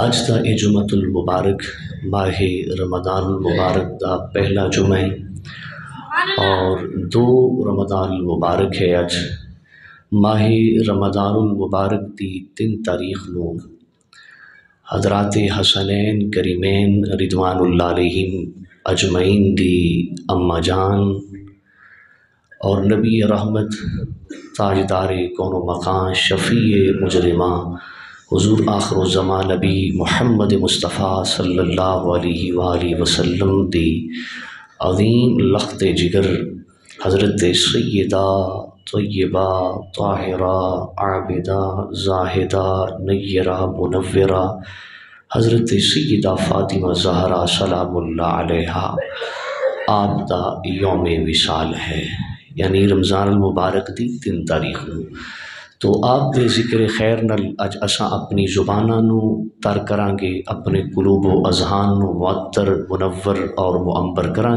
आज का ये जुमतुल मुबारक ਮਾਹ रमदान मुबारक का पहला जुमा है और दो रमदान मुबारक है अज माह रमदान मुबारक की तीन तारीख को हजरात हसनैन करीमैन रिदवान अजमैन दी अम्मा जान और नबी रहमत ताजदार कौन मकान शफ़ी मुजरमा आखर जमा नबी मोहम्मद मुस्तफ़ा सल्ला वसम दी अजीम लखत जिगर हज़रत सैदा तयबा ताहरा आबिदा जाहिदा नैरा मुनवरा हज़रत सैदा फ़ातिमा जहरा सलामुल्ला आपका योम विशाल है यानी रमज़ान मुबारक दी तीन तारीख तो आप दे जिक्र खैर नल अज असा अपनी जुबाना नू तर करा अपने कुलूब अजहान मुअत्तर मुनवर और मुअम्बर करा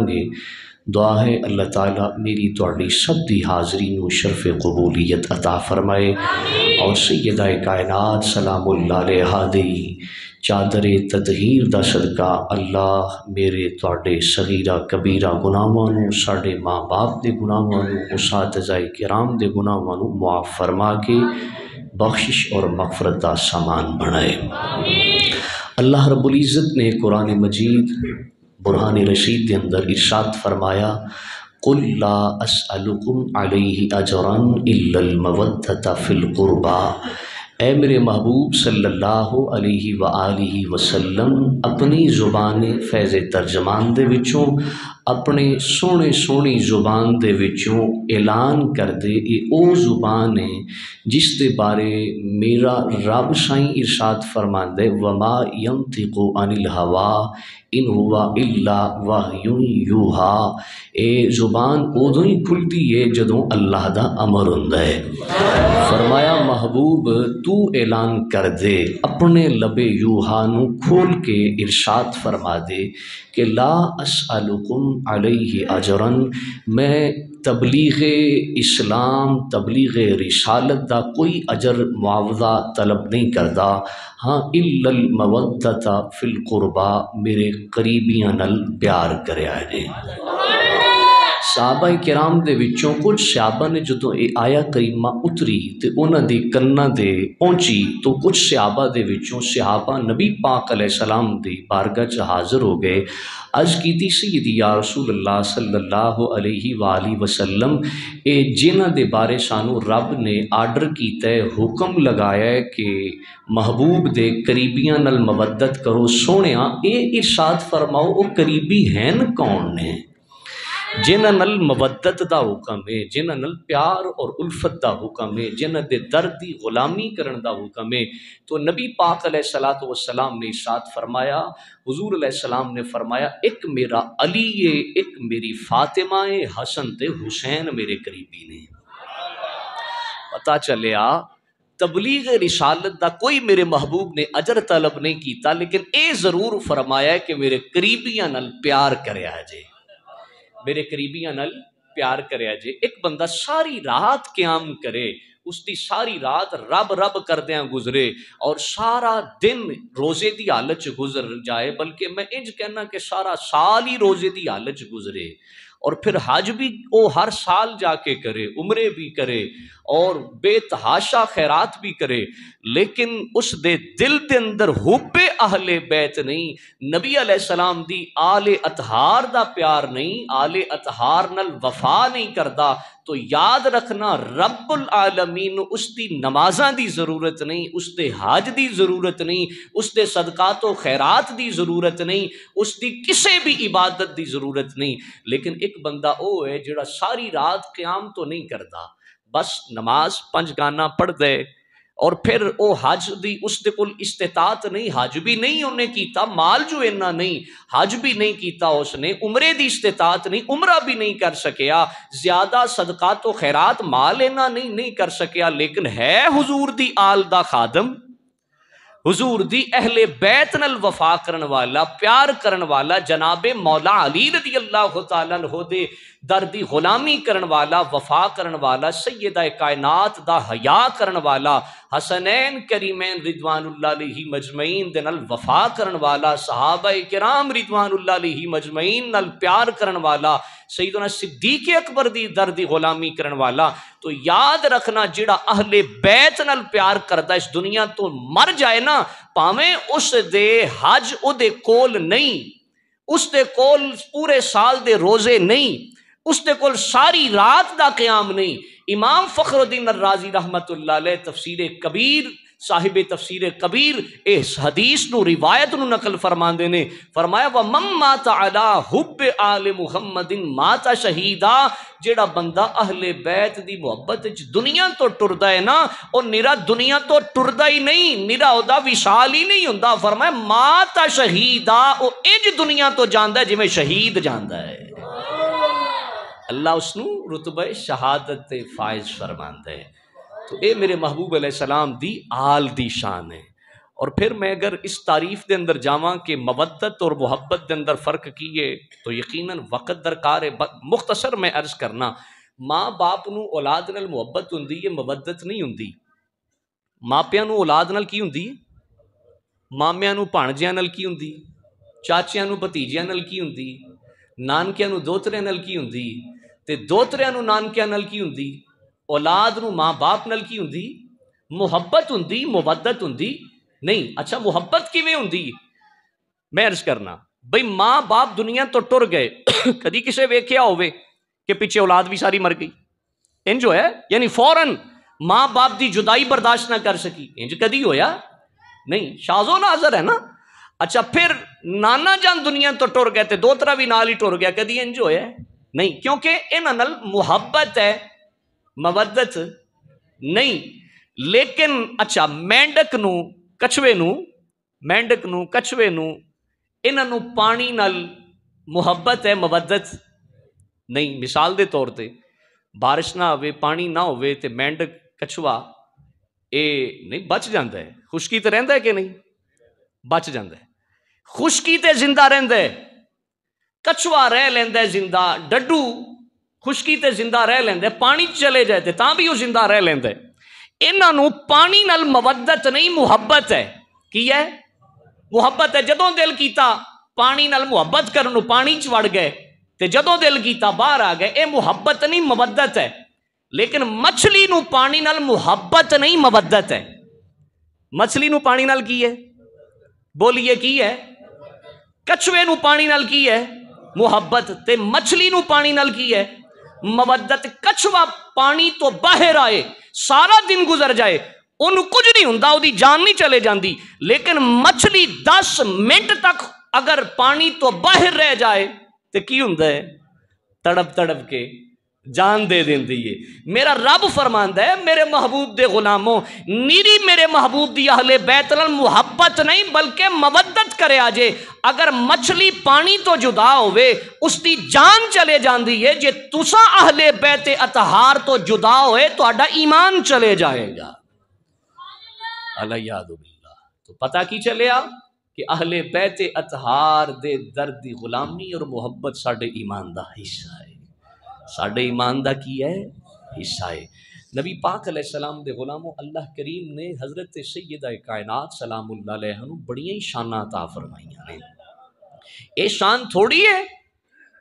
दुआ है अल्लाह ताला मेरी तोड़ी सब दी हाजरी नू शर्फ कबूलीत अता फरमाए और सैदाय कायनात सलाम उल्ला हादई चादर तदहीर का सदका अल्लाह मेरे थोड़े सगीरा कबीरा गुनावान साढ़े माँ बाप के गुनावान उसातजाई किराम के गुनाहों मुआफ फरमा के बख्शिश और मफरत का समान बनाए अल्लाह रबुल इज़त ने कुरान मजीद बुरहान रशीद के अंदर इर्शाद फरमाया कुल्ला असअलकुम अजरन इलमवत फिलकुरबा ए मेरे महबूब सल्लल्लाहु अलैहि व आलिहि वसल्लम अपनी ज़ुबान फैज़ तर्जमान दे विचों अपनी सोहनी सोहनी जुबान ਦੇ कर दे जुबान है ਉਹ ਜ਼ੁਬਾਨ ਹੈ ਜਿਸ ਦੇ ਬਾਰੇ ਮੇਰਾ ਰੱਬ ਸਾਈਂ ਇਰਸ਼ਾਦ ਫਰਮਾਉਂਦਾ ਵਮਾ ਯੰਤਿਕੂ अनिल हवा इन हुआ इल्ला वाहयूं यूहा ए जुबान उदों ही खुलती है जदों अल्लाह का अमर होंगे फरमाया महबूब तू ऐलान कर दे अपने लबे यूहा खोल के इर्शाद फरमा दे कि ला असलकुम अलैहि अजरन मैं तबलीग इस्लाम तबलीग रिसालत का कोई अजर मुआवजा तलब नहीं करता हाँ इलमवदता फिलकुरबा मेरे करीबियाँ नल प्यार कराया ਸਾਹਬਾ کرام के कुछ सियाबा ने जो ये आया करीमा उतरी तो उन्होंने कन्ना ਦੀ ਕੰਨਾਂ ਦੇ ਪਹੁੰਚੀ ਤਾਂ ਕੁਝ ਸਿਆਬਾ नबी पाक ਸਿਆਬਾ ਨਬੀ ਪਾਕ ਅਲੈਹਿਸਲਾਮ ਦੀ ਬਾਰਗਾਹ 'ਚ ਹਾਜ਼ਰ ਹੋ ਗਏ अर्ज की सैयदी अल्लाह सल्लल्लाहु अलैहि वाली वसलम ए जिन्ह दे बारे सानू रब ने आर्डर किया हुक्म लगया कि महबूब दे करीबिया नल मवदत करो सोहणिया ये इरशाद फरमाओ वो करीबी हैं कौन ने जिन्हों नल मुबदत का हुक्म है जिन्हों नल प्यार और उल्फत का हुक्म है जिन्हों के दर की गुलामी करण का हुक्म है तो नबी पाक सलात वसलाम ने साथ फरमाया हजूर सलाम ने फरमाया एक मेरा अली है एक मेरी फातिमा है हसन तो हुसैन मेरे करीबी ने पता चलिया तबलीग रिसालत का कोई मेरे महबूब ने अजर तलब नहीं किया लेकिन ये जरूर फरमाया कि मेरे करीबिया प्यार करे जे मेरे करीबिया नल प्यार करे जे एक बंदा सारी रात क्याम करे उसकी सारी रात रब रब करद गुजरे और सारा दिन रोजे की हालत गुजर जाए बल्कि मैं इंज कहना कि सारा साल ही रोजे की हालत गुजरे और फिर हज भी वो हर साल जाके करे उम्रे भी करे और बेतहाशा खैरात भी करे लेकिन उस दे दिल के अंदर हुबे आहले बैत नहीं नबी सलाम दी आले अतहार दा प्यार नहीं आले अतहार नल वफा नहीं करता तो याद रखना रब्बुल आलमीन उसकी नमाजा की जरूरत नहीं उसके हज की जरूरत नहीं उसके सदका तो खैरात की जरूरत नहीं उसकी किसी भी इबादत की जरूरत नहीं लेकिन एक एक बंदा वो है जो सारी रात क्याम तो नहीं करता बस नमाज पंज गाना पढ़ दे और फिर वह हज की उसके इस्तेतात नहीं हज भी नहीं उन्हें किया माल जो इन्ना नहीं हज भी नहीं किया उसने उमरे की इस्तेतात नहीं उमरा भी नहीं कर सकिया ज्यादा सदका तो खैरात माल इन्ना नहीं नहीं कर सकिया लेकिन है हजूर की आल का खादम हजूर दी अहले बैत नल वफा करन वाला प्यार करन वाला जनाबे मौला अली रदी अल्लाह तआला दे दर्दी गुलामी करण वाला वफा करण वाला सैयद कायनात दा हया करण वाला हसनैन करीमैन ही मजमईन दे नल वफा करण वाला रिदवान कराम ही मजमईन नल प्यार करण वाला ना सिद्दीक अकबर दी दर्दी गुलामी करण वाला तो याद रखना जिड़ा अहले बैत न प्यार करता इस दुनिया तो मर जाए ना भावें उस दे हज उदे कोल नहीं उस दे कोल पूरे साल दे रोजे नहीं उसने कोल सारी रात का क्याम नहीं इमाम फखरुद्दीन राजी रहमत तफसीर कबीर साहिब तफसीर कबीर इस हदीस नु रिवायत नु नकल फरमाते ने फरमाया व मम माता अला हुब आल मुहम्मदिन माता शहीदा जेड़ा बंदा अहले बैत दी मुहब्बत च दुनिया तो टुरदा है ना और निरा दुनिया तो टुरदा ही नहीं निरा ओदा विशाल ही नहीं हों फरमाया माता शहीदा ओ इंज दुनिया तो जाता है जिमें शहीद जाता है अल्लाह उसनू रुतब शहादत फ़ायज फरमांद है तो ये मेरे महबूब सलाम दी आल दी शान है और फिर मैं अगर इस तारीफ के अंदर जावा कि मवदत और मुहब्बत के अंदर फ़र्क किए तो यकीनन वक़्त दरकार है मुख्तसर मैं अर्ज़ करना माँ बाप ਨੂੰ औलाद नाल ਮੁਹੱਬਤ होंगी ये ਮੁਹੱਬਤ नहीं होंगी ਮਾਪਿਆਂ ਨੂੰ ਔਲਾਦ ਨਾਲ ਕੀ ਹੁੰਦੀ ਹੈ ਮਾਮਿਆਂ ਨੂੰ ਭਾਣਜਿਆਂ ਨਾਲ ਕੀ ਹੁੰਦੀ ਚਾਚਿਆਂ ਨੂੰ ਭਤੀਜਿਆਂ ਨਾਲ ਤੇ ਦੋਤਰਿਆਂ ਨੂੰ ਨਾਨਕਿਆਂ ਨਾਲ ਕੀ ਹੁੰਦੀ ਔਲਾਦ ਨੂੰ ਮਾਂ-ਬਾਪ ਨਾਲ ਕੀ ਹੁੰਦੀ ਮੁਹੱਬਤ ਹੁੰਦੀ ਮੁਵੱਦਤ ਹੁੰਦੀ ਨਹੀਂ ਅੱਛਾ ਮੁਹੱਬਤ ਕਿਵੇਂ ਹੁੰਦੀ ਮੈਂ ਅਰਜ਼ ਕਰਨਾ ਬਈ ਮਾਂ-ਬਾਪ ਦੁਨੀਆ ਤੋਂ ਟੁਰ ਗਏ ਕਦੀ ਕਿਸੇ ਵੇਖਿਆ ਹੋਵੇ ਕਿ ਪਿੱਛੇ ਔਲਾਦ ਵੀ ਸਾਰੀ ਮਰ ਗਈ ਇੰਜ ਹੋਇਆ ਯਾਨੀ ਫੌਰਨ ਮਾਂ-ਬਾਪ ਦੀ ਜੁਦਾਈ ਬਰਦਾਸ਼ਤ ਨਾ ਕਰ ਸਕੀ ਇੰਜ ਕਦੀ ਹੋਇਆ ਨਹੀਂ ਸ਼ਾਜ਼ੋ ਨਾਜ਼ਰ ਹੈ ਨਾ अच्छा फिर नाना जान दुनिया तो टुर गए तो दो तरह भी नाल ही टुर गया कभी इंज होया ਨਹੀਂ ਕਿਉਂਕਿ ਇਹਨਾਂ ਨਾਲ ਮੁਹੱਬਤ ਹੈ ਮਵੱਦਤ ਨਹੀਂ ਲੇਕਿਨ ਅੱਛਾ ਮੈਂਡਕ ਨੂੰ ਕਛਵੇ ਨੂੰ ਮੈਂਡਕ ਨੂੰ ਕਛਵੇ ਨੂੰ ਇਹਨਾਂ ਨੂੰ ਪਾਣੀ ਨਾਲ ਮੁਹੱਬਤ ਹੈ ਮਵੱਦਤ ਨਹੀਂ ਮਿਸਾਲ ਦੇ ਤੌਰ ਤੇ بارش ਨਾ ਹੋਵੇ ਪਾਣੀ ਨਾ ਹੋਵੇ ਤੇ ਮੈਂਡਕ ਕਛਵਾ ਇਹ ਨਹੀਂ ਬਚ ਜਾਂਦਾ ਹੈ ਖੁਸ਼ਕੀ ਤੇ ਰਹਿੰਦਾ ਹੈ ਕਿ ਨਹੀਂ ਬਚ ਜਾਂਦਾ ਹੈ ਖੁਸ਼ਕੀ ਤੇ ਜ਼ਿੰਦਾ ਰਹਿੰਦਾ ਹੈ ਕਛਵਾ ਰਹਿ ਲੈਂਦਾ ਜ਼ਿੰਦਾ ਡੱਡੂ ਖੁਸ਼ਕੀ ਤੇ ਜ਼ਿੰਦਾ ਰਹਿ ਲੈਂਦਾ ਪਾਣੀ ਚ ਚਲੇ ਜਾਏ ਤੇ ਤਾਂ ਵੀ ਉਹ ਜ਼ਿੰਦਾ ਰਹਿ ਲੈਂਦਾ ਇਹਨਾਂ ਨੂੰ ਪਾਣੀ ਨਾਲ ਮੁਹੱਬਤ ਨਹੀਂ ਮੁਹੱਬਤ ਹੈ ਕੀ ਹੈ ਮੁਹੱਬਤ ਹੈ ਜਦੋਂ ਦਿਲ ਕੀਤਾ ਪਾਣੀ ਨਾਲ ਮੁਹੱਬਤ ਕਰਨ ਨੂੰ ਪਾਣੀ 'ਚ ਵੜ ਗਏ ਤੇ ਜਦੋਂ ਦਿਲ ਕੀਤਾ ਬਾਹਰ ਆ ਗਏ ਇਹ ਮੁਹੱਬਤ ਨਹੀਂ ਮਵੱਦਤ ਹੈ ਲੇਕਿਨ ਮੱਛਲੀ ਨੂੰ ਪਾਣੀ ਨਾਲ ਮੁਹੱਬਤ ਨਹੀਂ ਮਵੱਦਤ ਹੈ ਮੱਛਲੀ ਨੂੰ ਪਾਣੀ ਨਾਲ ਕੀ ਹੈ ਬੋਲੀਏ ਕੀ ਹੈ ਕਛੂਏ ਨੂੰ ਪਾਣੀ ਨਾਲ ਕੀ ਹੈ ਮੁਹੱਬਤ ਤੇ ਮੱਛਲੀ ਨੂੰ ਪਾਣੀ ਨਾਲ ਕੀ ਹੈ ਮਵੱਦਤ ਕਛਵਾ ਪਾਣੀ ਤੋਂ ਬਾਹਰ ਆਏ ਸਾਰਾ ਦਿਨ ਗੁਜ਼ਰ ਜਾਏ ਉਹਨੂੰ ਕੁਝ ਨਹੀਂ ਹੁੰਦਾ ਉਹਦੀ ਜਾਨ ਨਹੀਂ ਚਲੇ ਜਾਂਦੀ ਲੇਕਿਨ ਮੱਛਲੀ 10 ਮਿੰਟ ਤੱਕ ਅਗਰ ਪਾਣੀ ਤੋਂ ਬਾਹਰ ਰਹਿ ਜਾਏ ਤੇ ਕੀ ਹੁੰਦਾ ਹੈ ਤੜਪ ਤੜਪ ਕੇ जान दे देंदी है मेरा रब फरमान है मेरे महबूब दे गुलामों नीरी मेरे महबूब दी अहले बैतल मुहब्बत नहीं बल्कि मवदत करे आजे अगर मछली पानी तो जुदा हो उसकी जान चले जाती है जे तुसा अहले बैत अतहार तो जुदा होए तो ईमान चले जाएगा अलहदुल्ला तो पता की चले आ कि अहले बैत अतहार दे दर्द गुलामी और मुहब्बत साढ़े ईमान का हिस्सा है साढ़े ईमान का की है हिस्सा है नबी पाक सलाम के गुलामों अल्लाह करीम ने हज़रत सैयद कायनात सलाम अलू बड़िया ही शाना ता फरमाइया ने ये शान थोड़ी है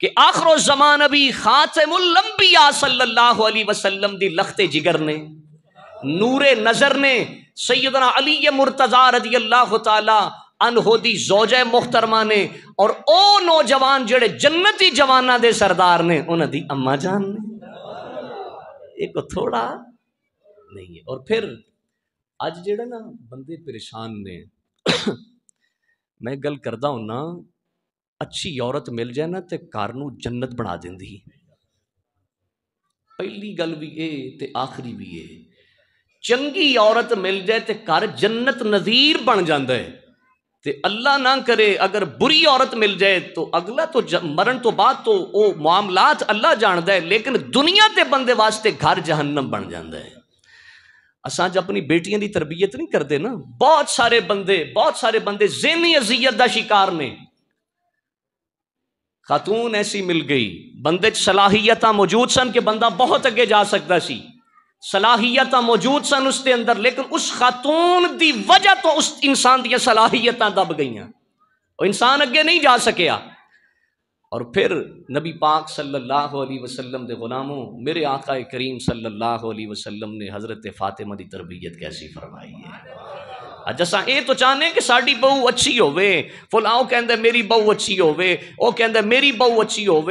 कि आखिरो जमान अभी खातमुलम्बिया सल्लल्लाहु अलैहि वसल्लम दी लखते जिगर ने नूरे नज़र ने सैदना अली मुर्तज़ा रजी अल्लाह तला अनहोदी जोजय मुख्तरमा ने और ओ नौजवान जेडे जन्नती जवाना दे सरदार ने उन्होंने अम्मा जान ने एक थोड़ा नहीं है और फिर अज जेड़े ना बंदे परेशान ने मैं गल करता हूं ना अच्छी औरत मिल जाए ना तो घर जन्नत बना दें पहली गल भी ए तो आखिरी भी ए चंकी औरत मिल जाए तो घर जन्नत नजीर बन जाता है तो अल्लाह ना करे अगर बुरी औरत मिल जाए तो अगला तो ज मरण तो बाद तो वो मामलात अल्लाह जानता है लेकिन दुनिया के बंदे वास्ते घर जहन्नम बन जाता है अच अपनी बेटिया की तरबीयत नहीं करते ना बहुत सारे बंदे बहुत सारे बंदे जेनी अजियत का शिकार ने खातून ऐसी मिल गई बंदे सलाहियत मौजूद सन कि बंदा बहुत अगे जा सकता सी सलाहियत मौजूद सन उसके अंदर लेकिन उस खातून की वजह तो उस इंसान दलाहियत दब गई और इंसान अगे नहीं जा सकिया और फिर नबी पाक सल्लल्लाहु अलैहि वसल्लम के गुलामों मेरे आका करीम सल्लल्लाहु अलैहि वसल्लम ने हज़रत फातिमा की तरबियत कैसी फरमाई है जसा ये तो चाहने कि साड़ी बहु अच्छी हो फुलाओ कहें मेरी बहू अच्छी हो कहें मेरी बहू अच्छी हो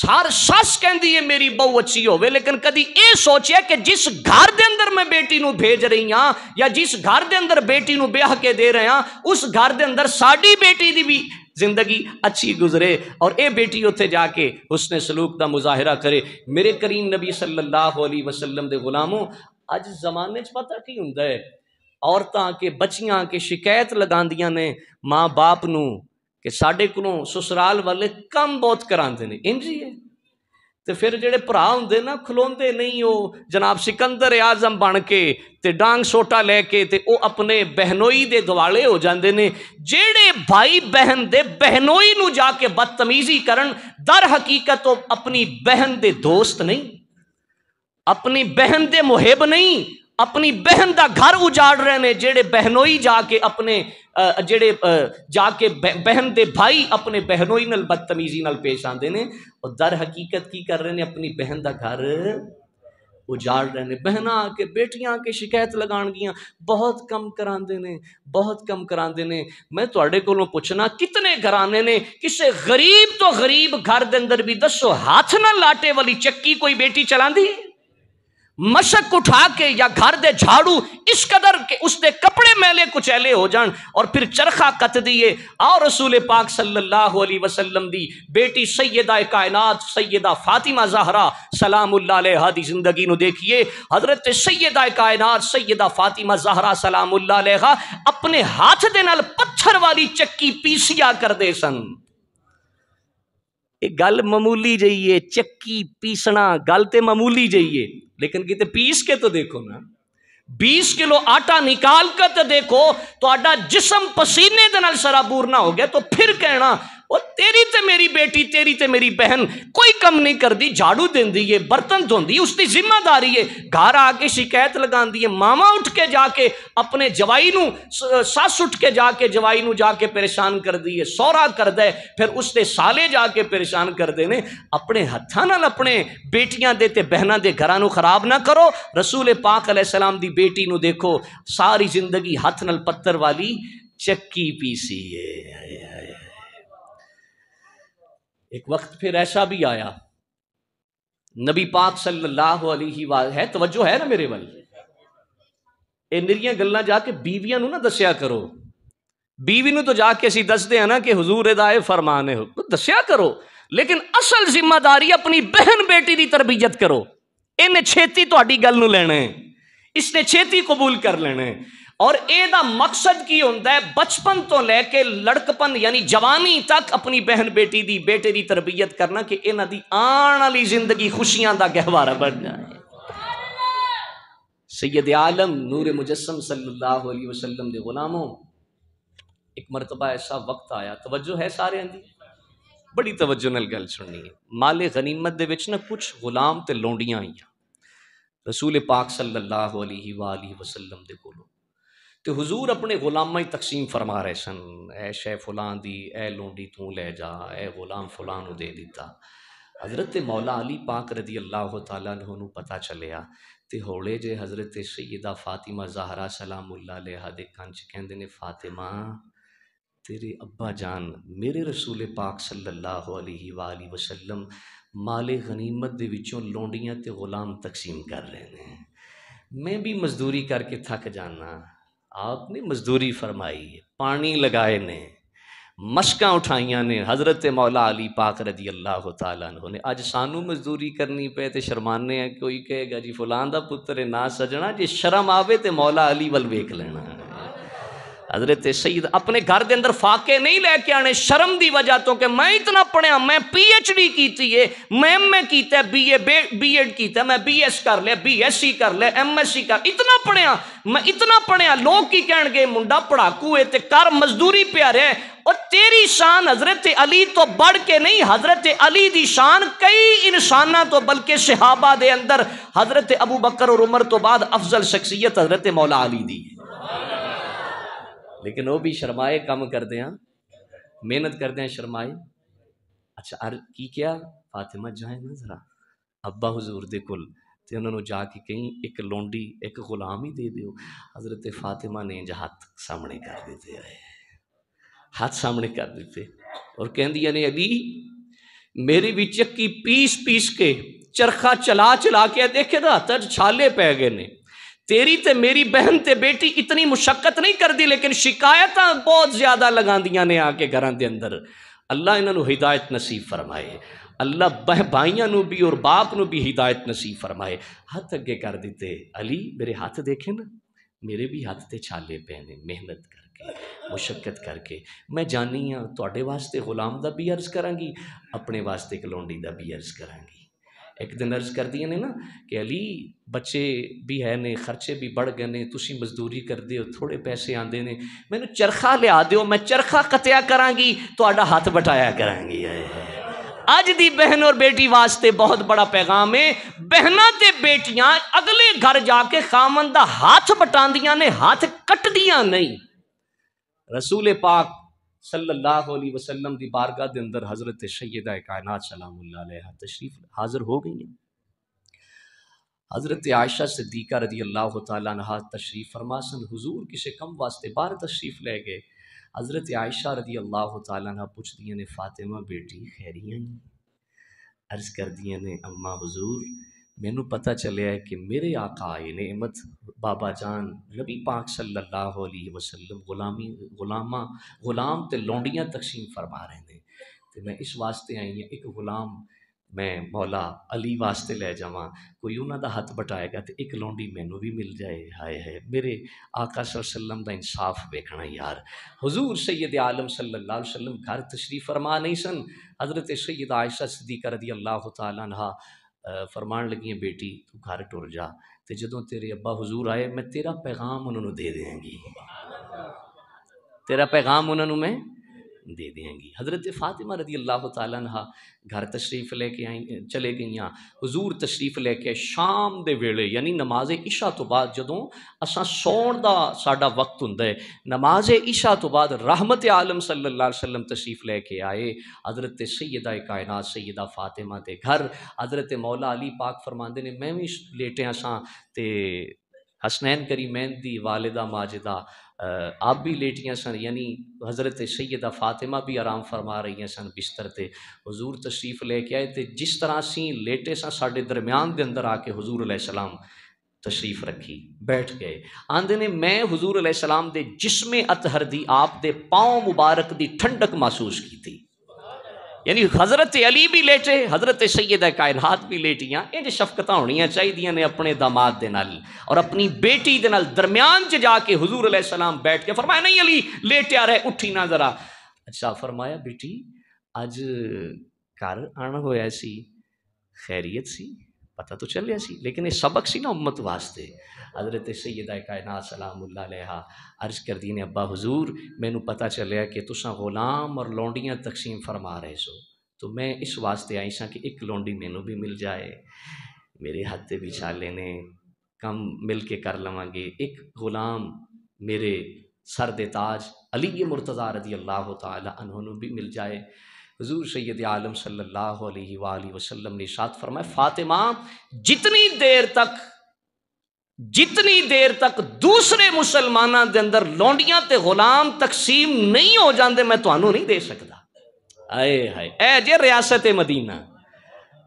सार सस कहती है मेरी बहु अच्छी हो लेकिन कभी ये सोचिए कि जिस घर के अंदर मैं बेटी भेज रही हाँ या जिस घर के अंदर बेटी ब्याह के दे रहा उस घर के अंदर साड़ी बेटी की भी जिंदगी अच्छी गुजरे और ये बेटी उत्थे जाके उसने सलूक का मुजाहरा करे मेरे करीम नबी सल्लाह वसलम के गुलामों अज जमाने पता की होंगे ਔਰਤਾਂ ਕੇ ਬੱਚੀਆਂ ਕੇ ਸ਼ਿਕਾਇਤ ਲਗਾਉਂਦੀਆਂ ਨੇ ਮਾਂ-ਬਾਪ ਨੂੰ ਕਿ ਸਾਡੇ ਕੋਲੋਂ ਸਸੁਰਾਲ ਵਾਲੇ ਕੰਮ ਬਹੁਤ ਕਰਾਉਂਦੇ ਨੇ ਇੰਜ ਹੀ ਹੈ ਤੇ ਫਿਰ ਜਿਹੜੇ ਭਰਾ ਹੁੰਦੇ ਨਾ ਖਲੋਂਦੇ ਨਹੀਂ ਉਹ ਜਨਾਬ ਸਿਕੰਦਰ ਆਜ਼ਮ ਬਣ ਕੇ ਤੇ ਡਾਂਗ ਸੋਟਾ ਲੈ ਕੇ ਤੇ ਉਹ ਆਪਣੇ ਬਹਿਨੋਈ ਦੇ ਦਿਵਾਲੇ ਹੋ ਜਾਂਦੇ ਨੇ ਜਿਹੜੇ ਭਾਈ ਬਹਿਨ ਦੇ ਬਹਿਨੋਈ ਨੂੰ ਜਾ ਕੇ ਬਦਤਮੀਜ਼ੀ ਕਰਨ ਦਰ ਹਕੀਕਤ ਉਹ ਆਪਣੀ ਬਹਿਨ ਦੇ ਦੋਸਤ ਨਹੀਂ ਆਪਣੀ ਬਹਿਨ ਦੇ ਮੁਹੱਬ ਨਹੀਂ अपनी बहन का घर उजाड़ रहे हैं जेडे बहनोई जाके अपने जेडे जाके बह बहन के भाई अपने बहनोई न बदतमीजी पेश आते हैं और दर हकीकत की कर रहे हैं अपनी बहन का घर उजाड़ रहे हैं बहना आके बेटियां आके शिकायत लगा बहुत कम कराते हैं बहुत कम कराते हैं मैं थोड़े तो को पुछना कितने घराने ने किसी गरीब तो गरीब घर के अंदर भी दसो हाथ ना लाटे वाली चक्की कोई बेटी चला दी मशक उठा के या घर दे झाड़ू इस कदर के उसने कपड़े मैले कुचैले हो जान और फिर चरखा कत दिए और रसूल पाक सल्लल्लाहु अलैहि वसल्लम दी बेटी सैयदा कायनात सैयदा फातिमा जहरा सलाम हादी जिंदगी देखिए हजरत सैयदा कायनात सैयदा फातिमा जहरा सलाम अपने हाथ दे नाल पत्थर वाली चक्की पीसिया कर दे सन एक गल ममूली जाइए चक्की पीसना गल तो ममूली जाइए लेकिन कितने पीस के तो देखो ना बीस किलो आटा निकाल कर तो देखो तो जिसम पसीने के न सराबूर ना हो गया तो फिर कहना ਉਹ ਤੇਰੀ ਤੇ ਮੇਰੀ ਬੇਟੀ ਤੇਰੀ ਤੇ ਮੇਰੀ ਬਹਿਨ ਕੋਈ ਕੰਮ ਨਹੀਂ ਕਰਦੀ ਝਾੜੂ ਦਿੰਦੀ ਏ ਬਰਤਨ ਧੋਂਦੀ ਉਸ ਦੀ ਜ਼ਿੰਮੇਵਾਰੀ ਏ ਘਰ ਆ ਕੇ ਸ਼ਿਕਾਇਤ ਲਗਾਉਂਦੀ ਏ ਮਾਮਾ ਉੱਠ ਕੇ ਜਾ ਕੇ ਆਪਣੇ ਜਵਾਈ ਨੂੰ ਸੱਸ ਉੱਠ ਕੇ ਜਾ ਕੇ ਜਵਾਈ ਨੂੰ ਜਾ ਕੇ ਪਰੇਸ਼ਾਨ ਕਰਦੀ ਏ ਸਹੁਰਾ ਕਰਦਾ ਹੈ ਫਿਰ ਉਸ ਦੇ ਸਾਲੇ ਜਾ ਕੇ ਪਰੇਸ਼ਾਨ ਕਰਦੇ ਨੇ ਆਪਣੇ ਹੱਥਾਂ ਨਾਲ ਆਪਣੇ ਬੇਟੀਆਂ ਦੇ ਤੇ ਬਹਿਨਾਂ ਦੇ ਘਰਾਂ ਨੂੰ ਖਰਾਬ ਨਾ ਕਰੋ ਰਸੂਲ ਪਾਕ ਅਲੈਹਿਸਲਾਮ ਦੀ ਬੇਟੀ ਨੂੰ ਦੇਖੋ ਸਾਰੀ ਜ਼ਿੰਦਗੀ ਹੱਥ ਨਾਲ ਪੱਤਰ ਵਾਲੀ ਚੱਕੀ ਪੀਸੀ ਏ एक वक्त फिर ऐसा भी आया नबी पाक सल्लल्लाहु अलैहि वाले है तवज्जो है ना मेरे वल ए निरिया गल् जाके बीवियां ना दसिया करो बीवी तो जाके असी दसते हैं ना कि हजूर एदाए फरमान है तो दसिया करो लेकिन असल जिम्मेदारी अपनी बहन बेटी की तरबीयत करो इन्हें छेती तो गल लेने इसने छेती कबूल कर लेने और एदा मकसद की होंगे बचपन तो लैके लड़कपन यानी जवानी तक अपनी बहन बेटी की बेटे की तरबीयत करना कि इन्ह की आने वाली जिंदगी खुशियां का गहवारा बन जाए सैयद आलम नूर मुजस्म सल्लाह वसलम के गुलामों एक मरतबा ऐसा वक्त आया तवज्जो है सारे की बड़ी तवज्जो न गल सुननी है माले गनीमत दे कुछ गुलाम तो लौंडियां आई रसूल पाक सल्लाह वसलम के कोलों तो हज़ूर अपने ग़ुलाम ही तकसीम फरमा रहे सन ए शह फलां दी ए लोंडी तू ले जा ए ग़ुलाम फलां दे दिता हज़रत मौला अली पाक रदी अल्लाह तू पता चलिया तो हौले जे हज़रत सईदा फातिमा जहरा सलाम लेहा दे कंच कहते ने फातिमा तेरे अब्बा जान मेरे रसूल पाक सल्लल्लाहु अलैहि वाली वसल्लम माले गनीमत दे विचों लोंडियां ते ग़ुलाम तकसीम कर रहे हैं मैं भी मजदूरी करके थक जाना आपने मजदूरी फरमाई है पानी लगाए ने मशक उठाइया ने हज़रत मौला अली पाक रजी अल्लाह तु ने अज सानू मजदूरी करनी पे तो शर्माने कोई कहेगा जी फुलान का पुत्र है ना सजना जे शर्म आवे तो मौला अली वल वेख लेना हजरत सईद अपने घर के अंदर फाके नहीं लैके आने शर्म की वजह तो कि मैं इतना पढ़िया मैं पी एच डी की है मैं एम ए किया बी ए बे बी एड किया मैं बी एस कर लिया बी एस सी कर लिया एम एस सी कर इतना पढ़िया मैं इतना पढ़िया लोग की कह गए मुंडा पढ़ाकू है तो कर मजदूरी प्यार है और तेरी शान हजरत अली तो बढ़ के नहीं हजरत अली की शान कई इंसाना तो बल्कि शहाबा के अंदर हजरत अबू बकर और उमर तो बाद अफजल शख्सियत हजरत मौला अली दी है लेकिन वो भी शर्माए कम करते हैं मेहनत करते हैं शर्माए अच्छा अर की क्या फातिमा जाए ना जरा अब्बा हजूर दे कुल तो उन्होंने जाके कहीं एक लौंडी एक गुलाम ही दे दो हजरत फातिमा ने इंज हाथ सामने कर देते आए हाथ सामने कर देते और कहदिया ने अभी मेरी भी चक्की पीस पीस के चरखा चला चला के देखे ना तज छाले पै गए ने तेरी ते मेरी बहन ते बेटी इतनी मुशक्कत नहीं करती लेकिन शिकायत बहुत ज़्यादा लगा ने आके घर के अंदर अल्लाह इन्हों हिदायत नसीब फरमाए अल्लाह बह भाइयों भी और बाप न भी हिदायत नसीब फरमाए हथ अगे कर दीते अली मेरे हाथ देखे ना मेरे भी हाथ से छाले पे ने मेहनत करके मुशक्कत करके मैं जानी हाँ थोड़े वास्ते गुलाम का भी अर्ज करा अपने वास्ते कलौंडी का भी अर्ज करा एक दिन अर्ज कर दिए ने ना कि अली बच्चे भी है ने खर्चे भी बढ़ गए ने तुम मजदूरी कर दे थोड़े पैसे आते ने मैं चरखा लिया दो मैं चरखा कत्या कराँगी तो हाथ बटाया है अज की बहन और बेटी वास्ते बहुत बड़ा पैगाम है बहना तो बेटियां अगले घर जाके खामन का हाथ बटादिया ने हाथ कटदिया नहीं रसूल पाक सल्लल्लाहु अलैहि वसल्लम दी बारगाह दे अंदर हज़रत सैदा कायनात सलामुल्लाह अलैहा तशरीफ हाज़िर हो गई हैं हज़रत आयशा सिद्दीका रजी अल्लाह तहा तशरीफ़ फरमासन हुजूर किसे कम वास्ते बार तशरीफ़ ले गए हज़रत आयशा रजी अल्लाह तहा पूछ ने फ़ातिमा बेटी खैरियाँ अर्ज़ कर दिया ने अम्मा हुजूर मैनू पता चलिया कि मेरे आका आए ने अहमद बाबा जान नबी पाक सल्लाहली वसलम गुलामी गुलामा गुलाम तो लौंडियाँ तकसीम फरमा रहे हैं तो मैं इस वास्ते आई हूँ एक गुलाम मैं मौला अली वास्ते लै जावा कोई उन्होंने का हथ बटाएगा तो एक लौंडी मैनू भी मिल जाए हाए है मेरे आका सलम का इंसाफ वेखना यार हजूर सैयद आलम सल्ला वसलम घर तशरीफ फरमा नहीं सन हजरत सैयद आयशा सदीकर दी अल्लाह तला ਫਰਮਾਣ ਲੱਗੀ ਬੇਟੀ ਤੂੰ ਘਰ ਟੁਰ ਜਾ ਤੇ ਜਦੋਂ ਤੇਰੇ ਅੱਬਾ ਹਜ਼ੂਰ ਆਏ ਮੈਂ ਤੇਰਾ ਪੈਗਾਮ ਉਹਨਾਂ ਨੂੰ ਦੇ ਦੇਵਾਂਗੀ ਤੇਰਾ ਪੈਗਾਮ ਉਹਨਾਂ ਨੂੰ ਮੈਂ दे देंगी हज़रत फ़ातिमा रदी अल्लाह तहा घर तशरीफ़ लेके आई चले गई हजूर तशरीफ़ लेके शाम के वेले यानी नमाज ईशा तो बाद जदों असा सौण का साडा वक्त हों नमाज ईशा तो बाद रहमत आलम सल्ला वसलम तशरीफ़ लेके आए हज़रत सैदा कायनात सैदा फ़ातिमा के घर हज़रत मौला अली पाक फरमाते ने मैं भी लेटियाँ सा हसनैन करी मैन वालिदा माजिदा आप भी लेटियाँ सन यानी हज़रत सैदा फातिमा भी आराम फरमा रही सन बिस्तर से हजूर तशरीफ लेके आए तो जिस तरह असी लेटे सड़े दरम्यान के अंदर आके हजूर सलाम तशरीफ रखी बैठ गए आँदे ने मैं हजूर सलाम के जिसमें अतहर दी आप दे पाँव मुबारक की ठंडक महसूस की थी यानी हज़रत अली भी लेटे हज़रत सैयद कायनात भी लेटियाँ इन शफकत होनी चाहिए ने अपने दामाद के नाल और अपनी बेटी के नाल दरम्यान च जाके हजूर सलाम बैठ के फरमाया नहीं अली लेटिया रहे उठी ना जरा अच्छा फरमाया बेटी अज घर आना होया सी खैरियत सी पता तो चलिया सी लेकिन ये सबक सी ना उम्मत वास्ते हज़रत सैदा कायनात सलाम अर्ज़ कर दी ने अब्बा हजूर मैनू पता चलिया कि तुसा गुलाम और लौंडियाँ तकसीम फरमा रहे सो तो मैं इस वास्ते आई सी एक लौंडी मैनू भी मिल जाए मेरे हथ से भी छाले ने कम मिल के कर लवेंगे एक गुलाम मेरे सर दे ताज अली मुर्तज़ा रदी अल्लाह तहों भी मिल जाए हजूर सैयद आलम अलैहि वसलम ने साथ फरमाए फ़ातिमा जितनी देर तक जितनी देर तक दूसरे मुसलमानों के अंदर लौंडिया तो गुलाम तकसीम नहीं हो जाते मैं थानू नहीं दे सकता आए हाय ए जे रियासत मदीना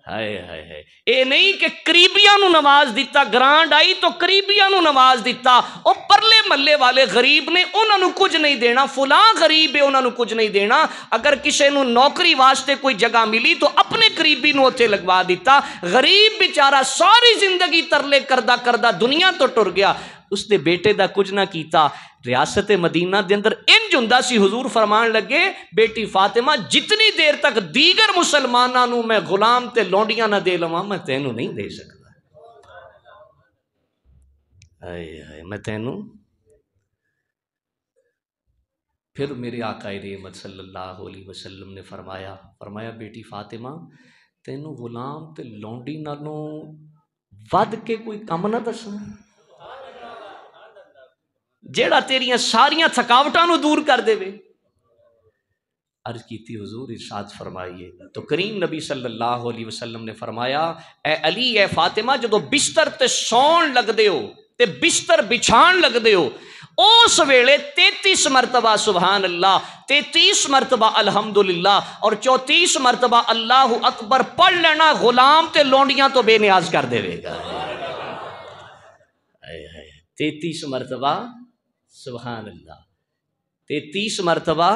हाय हाय हाय ये नहीं कि करीबिया नवाज दिता ग्रांड आई तो करीबिया नवाज दिता और परले महल वाले गरीब ने उन्होंने कुछ नहीं देना फुला गरीब है उन्होंने कुछ नहीं देना अगर किसी को नौकरी वास्ते कोई जगह मिली तो अपने करीबी उत्थे लगवा दिता गरीब बेचारा सारी जिंदगी तरले करता करता दुनिया तो टुर गया उसके बेटे का कुछ ना किया रियासत मदीना के अंदर इंज हों हजूर फरमान लगे बेटी फातिमा जितनी देर तक दीगर मुसलमानों मैं गुलाम से लौंडिया ना दे लवा मैं तेन नहीं दे सकता आए मैं तेन फिर मेरे आकाए रेमत सल्लल्लाहु वसलम ने फरमाया फरमाया बेटी फातिमा तेन गुलाम ते लौंडी नालों वध के कोई कम ना दसना ਜਿਹੜਾ ਤੇਰੀਆਂ ਸਾਰੀਆਂ ਥਕਾਵਟਾਂ ਨੂੰ ਦੂਰ ਕਰ ਦੇਵੇ अर्ज की थी हजूर इर्शाद फरमाइए तो करीम नबी सल्लल्लाहु अलैहि वसल्लम ने फरमाया ए अली ए फातिमा जो बिस्तर ते सौण लगदे हो ते बिस्तर बिछाण लगदे हो उस वेले तेतीस मरतबा सुबहान अल्लाह तेतीस मरतबा अलहमदुल्ला और चौतीस मरतबा अल्लाह अकबर पढ़ लेना गुलाम ते लौंडियां तो बेनियाज कर देगा तेतीस मरतबा सुबहान अल्लाह तीस मरतबा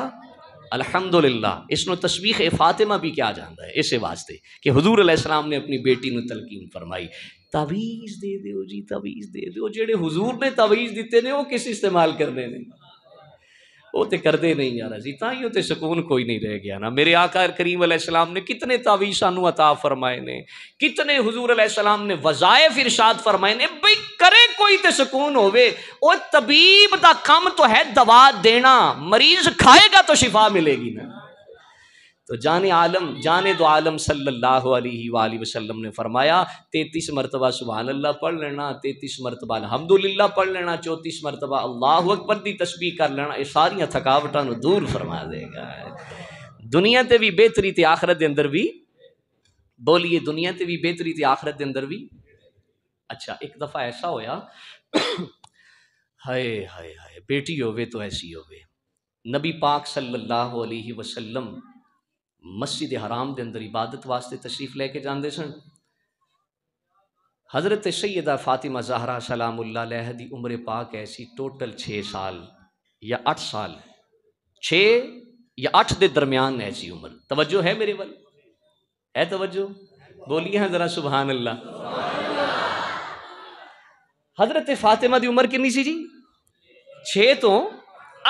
अलहमदुल्ला इस तस्वीख ए फातिमा भी क्या जाता है इसे वास्ते कि हजूर अलैहिस्सलाम ने अपनी बेटी ने तलकीन फरमाई तवीज़ दे दो जी तवीज़ दे दो जेडे हजूर ने तवीज़ दिते ने वो किस इस्तेमाल करने ने वो तो करते नहीं यार अभी ता ही तो सुकून कोई नहीं रह गया ना मेरे आकार करीम अलैहिस्सलाम ने कितने तावी सानू अता फरमाए ने कितने हजूर अलैहिस्सलाम ने वजाए इरशाद फरमाए ने भाई करे कोई तो सुकून हो तबीब का काम तो है दवा देना मरीज खाएगा तो शिफा मिलेगी ना तो जान आलम जान दो आलम सल्लल्लाहु अलैहि वसल्लम ने फरमाया तैतीस मरतबा सुबह अल्लाह पढ़ लेना तैतीस मरतबा अलहमदुल्ला पढ़ लेना चौंतीस मरतबा अल्लाह अकबर की तस्वीर कर लेना यह सारिया थकावटा दूर फरमा देगा दुनिया से भी बेहतरी तो आखरत अंदर भी बोलिए दुनिया से भी बेहतरी तो आखरत अंदर भी अच्छा एक दफ़ा ऐसा होया हाय हाय हाय बेटी होवे तो ऐसी होवे नबी पाक सल्लल्लाहु अलैहि वसल्लम मस्जिद हराम के अंदर इबादत वास्ते तशरीफ लेके जाते सन हज़रत सैदा फ़ातिमा ज़हरा उल्लाह की उम्र पाक ऐसी टोटल छः साल या अठ साल छः या अठ के दरम्यान ऐसी उम्र तवज्जो है मेरे वल है तवज्जो बोलिए हैं ज़रा सुबहान अल्लाह हज़रत फ़ातिमा की उम्र कितनी सी जी छे तो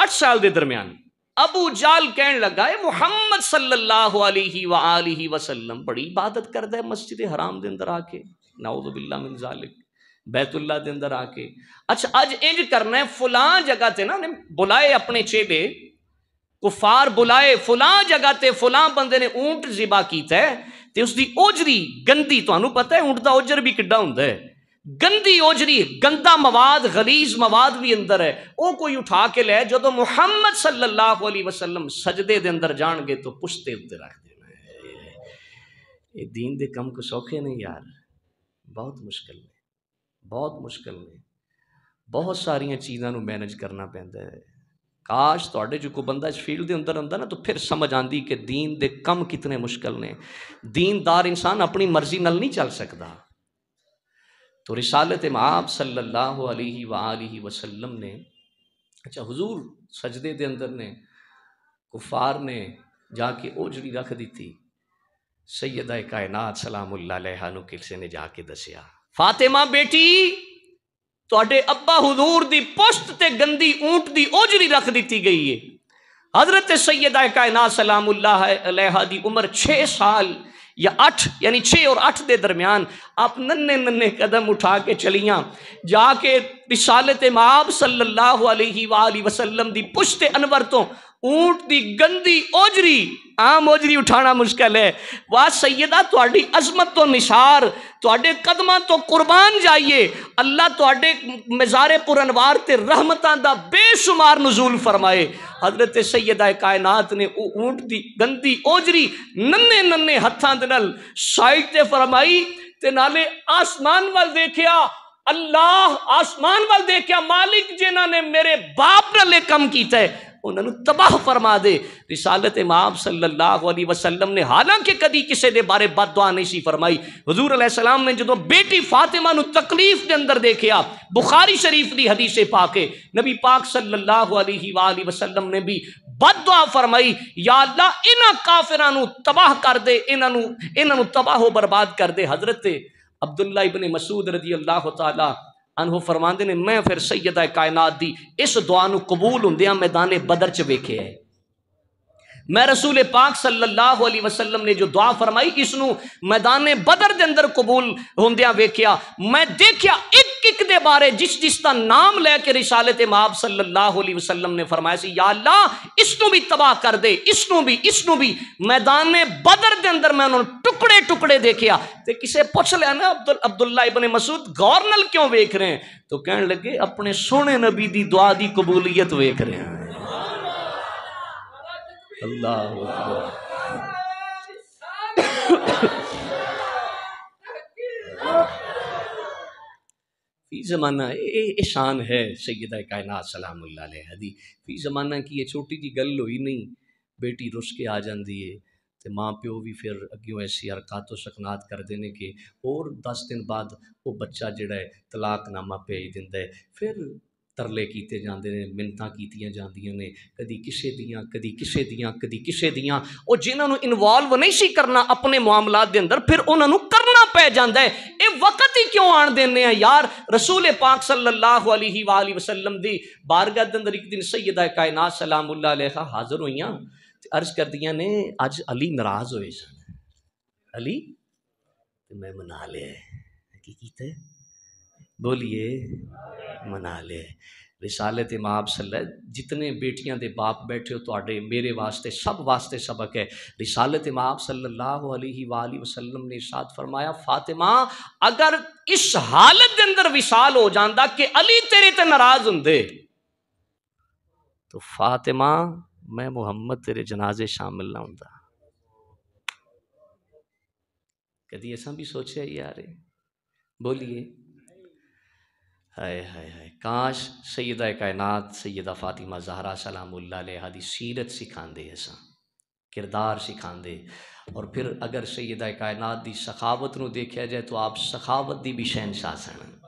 अठ साल के दरमियान अबू जाल कहने लगा है मुहम्मद सल्लल्लाहु अलैहि वआलैहि वसल्लम बड़ी इबादत करता है मस्जिद हराम के अंदर आके नाउदबिल्ला मिन जालिक बैतुल्ला के अंदर आके अच्छा अज इंज करना है फुलां जगह ते ना ने बुलाए अपने चेबे कुफार बुलाए फुलां जगह ते फुलां बंदे ने ऊंट जिबा कीता है ਤੇ ਉਸ ਦੀ ਉਜਰੀ ਗੰਦੀ ਤੁਹਾਨੂੰ ਪਤਾ ਹੈ ਊਂਟ ਦਾ ਉਜਰ ਵੀ ਕਿੱਡਾ ਹੁੰਦਾ गंदी ओजरी गंदा मवाद गलीज मवाद भी अंदर है वह कोई उठा के लै जो तो मुहम्मद सल्लल्लाहु अलैहि वसल्लम सजदे के अंदर जाएंगे तो पुश्ते उत्ते रख देना ये दीन दे कम को सौखे ने यार बहुत मुश्किल ने बहुत मुश्किल ने बहुत सारिया चीज़ों मैनेज करना पैदा है काश थोड़े जो कोई बंदा इस फील्ड के अंदर आता ना तो फिर समझ आती कि दीन के कम कितने मुश्किल ने दीनदार इंसान अपनी मर्जी नाल नहीं चल सकता तो रिसालत माप सल्लल्लाहु अलैहि वसल्लम ने अच्छा हुजूर सजदे के अंदर ने कुफार ने जाके ओजड़ी रख दी सैयद कायनात सलाम उल्ला किसे ने जाके दसिया फातिमा बेटी तो ਅੱਬਾ हजूर ਦੀ ਪੁਸ਼ਤ ਤੇ गंदी ऊंट की ਓਜਰੀ रख दी गई है हज़रत सैयद कायनात सलाम उल्ला दी उम्र छे साल या आठ यानी छः और आठ के दरमियान आप नन्ने नन्ने कदम उठा के चलिया जाके रिसालत माब सल्लल्लाहु अलैहि वसल्लम दी पुश्त अनवर तो ऊट की गंदी ओजरी आम ओजरी उठाना मुश्किल है वाह सईदा थोड़ी अजमत तो निशार थोड़े कदम तो कुरबान जाइए अल्लाह थोड़े मज़ारे पुरनवार से रहमत का बेशुमार नजूल फरमाए हजरत सईदा कायनात ने ऊंट की गंदी ओजरी नन्ने नन्ने हथाद साइड से फरमाई तो नाले आसमान वाल देखा अल्लाह आसमान वाल देखा मालिक जिन्होंने मेरे बाप नाले कम किया उन्होंने तबाह फरमा दे रिसालत इमाम सल्लाई वसलम ने हालांकि कभी किसी के बारे बद दुआ नहीं सी फरमाई हजूर अलैहिस्सलाम ने जो बेटी फातिमा तकलीफ के अंदर देखा बुखारी शरीफ की हदीसें पाके नबी पाक सल्लाई वसलम ने भी बद दुआ फरमाई या अल्लाह इन्हों काफिर तबाह कर दे इन्हों इन्हों तबाह बर्बाद कर दे हजरत अब्दुल्ला इबन मसूद रजी अल्लाह तला अनहु फरमाते ने मैं फिर सैयदा कायनात दी इस दुआ कबूल होंद्या मैदान बदर च वेखे है मैं रसूल पाक सल्लल्लाहु अलैहि वसल्लम ने जो दुआ फरमाई इस मैदान बदर के अंदर कबूल होंद्या वेख्या मैं देखिया एक एक दे बारे जिस जिस का नाम लैके ते माब सल्लल्लाहु अलैहि वसल्लम ने फरमाया सी या अल्लाह इसनों भी तबाह कर दे इसनों भी इसनों भी मैदान बदर के अंदर मैं उन्होंने टुकड़े टुकड़े देखिया तो किसी पुछ लिया ना अब्दुल अब्दुल्ला इबन मसूद गौरनल क्यों वेख रहे हैं तो कह लगे अपने सोने नबी की दुआ की कबूलीयत वेख रहे हैं अल्लाह फी ज़माना ये शान है सैदा कायनात सलाम हदी फी ज़माना की ये छोटी जी गल हुई नहीं बेटी रुस के आ जाती है तो माँ प्यो भी फिर अगे ऐसी हरकत शकनात करते हैं कि और दस दिन बाद वो बच्चा जड़ा है तलाकनामा भेज दिता है फिर तरले किए जाते हैं मिन्नत की जाए कभी किसी दियाँ कभी किसी दियाँ कभी किसी दियाँ और जिन्होंने इनवॉल्व नहीं सी करना अपने मामलात के अंदर फिर उन्होंने करना पै जाता है ये वक्त ही क्यों आन देने यार रसूल पाक सल्लाह वाली वाली वसलम की बारगाह अंदर एक दिन सैयद है कायनात सलाम उल्ला हाजिर हुई अर्ज कर दया ने अज अली नाराज़ हो सन अली मैं मना लिया कि बोलिए मना ले रिसालत इमाम सल जितने बेटियां दे बाप बैठे हो तो मेरे वास्ते सब वास्ते सबक है रिसालत इमाम सल्लल्लाहु अलैहि वाली वसल्लम ने साथ फरमाया फातिमा अगर इस हालत के अंदर विशाल हो जाता कि अली तेरे ते नाराज होंगे तो फातिमा मैं मुहम्मद तेरे जनाजे शामिल ना होंगे कभी ऐसा भी सोचा यार बोलिए हाय हाय हाय काश सैद कायनात सैदा फ़ातिमा जहरा सलामुल्ला हदी सीरत सिखाते दे ऐसा किरदार सिखान दे और फिर अगर सैद कायनात की सखावत को देखा जाए तो आप सखावत की भी शहनशाह सन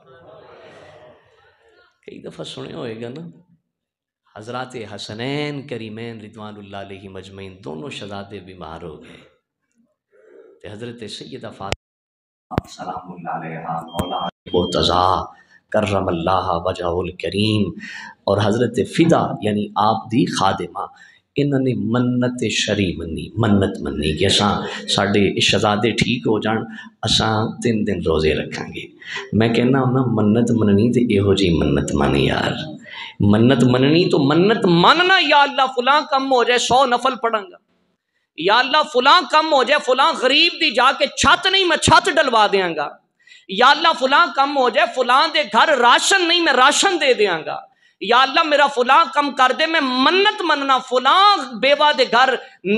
कई दफ़ा सुने होएगा ना हजरत हसनैन करीमैन रिदवान रिदवानुल्ला मजमैन दोनों शज़ादे बीमार हो गए हज़रत सैदा फ़ातिमा सलामुल्ला बहुत अजा अल्लाह वजाउल करीम और हज़रत फ़िदा यानी आप दी खादिमा इन्होंने मन्नत शरी मनी मन्नत मनी कि असा साढ़े शहजादे ठीक हो जा असा तीन दिन रोज़े रखा मैं कहना हूं मन्नत मननी तो योजी मन्नत मन यार मन्नत मननी तो मन्नत मानना या अल्लाह फुलां कम हो जाए सौ नफल पढ़ांगा या अल्लाह फुलां कम हो जाए फुलां गरीब दी जाके छत नहीं मैं छत डलवा देंगा या अल्लाह फुलां कम हो जाए फुलां दे घर राशन नहीं मैं राशन दे देंगा या अल्लाह मेरा फुलां कम कर दे मैं मन्नत मनना फुलां बेवा दे घर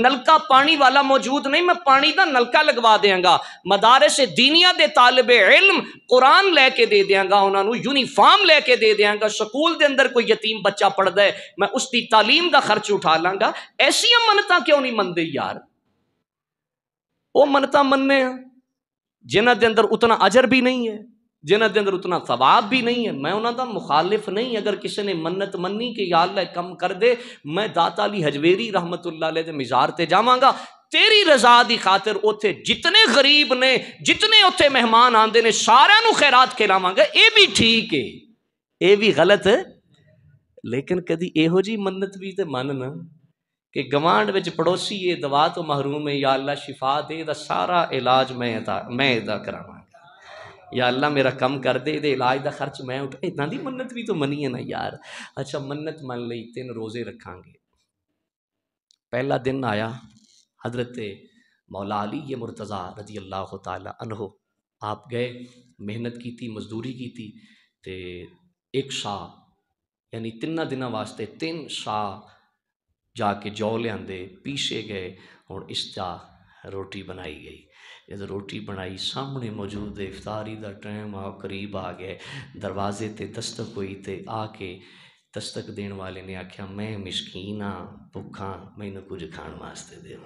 नलका पानी वाला मौजूद नहीं मैं पानी का नलका लगवा देंगा मदारे से दीनिया दे तालब इल्म कुरान लैके दे देंगा उन्होंने यूनिफॉर्म लैके दे देंगा स्कूल के अंदर कोई यतीम बच्चा पढ़ता है मैं उसकी तालीम का खर्च उठा लाँगा ऐसा मन्नत क्यों नहीं मनते यार वो मन्नत मनने जिन्हों के अंदर उतना अजर भी नहीं है जिन्हों के अंदर उतना सवाब भी नहीं है मैं उन्होंने मुखालिफ नहीं अगर किसी ने मन्नत मनी कि यार कम कर दे मैं दाता हजवेरी रहमत उल्लाह मिजार से जावगा तेरी रजा की खातिर उ जितने गरीब ने जितने उ मेहमान आते ने सारे खैरात खिलावगा ये भी ठीक है ये भी गलत है लेकिन कभी यहोजी मन्नत भी तो मन ना कि गवाढ़ पड़ोसी है दवा तो महरूम है या अल्लाह शिफा दे सारा इलाज मैं था, मैं इदा करावगा या अल्लाह मेरा कम कर दे इलाज का खर्च मैं उठा इदा की मन्नत भी तो मनी है ना यार अच्छा मन्नत मन ली तीन रोज़े रखा पहला दिन आया हजरत मौला अली ये मुरतजा रजी अल्लाह तहो आप गए मेहनत की मजदूरी की एक शाह यानी तिना दिन वास्ते तीन शाह जाके जौ लिया पीसे गए और इसदा रोटी बनाई गई जब रोटी बनाई सामने मौजूद है इफ्तारी का टाइम आ करीब आ गया दरवाजे ते दस्तक हुई तो आके दस्तक देने वाले ने आख्या मैं मिशकीन हाँ भुखा मैनू कुछ खाने वास्ते देव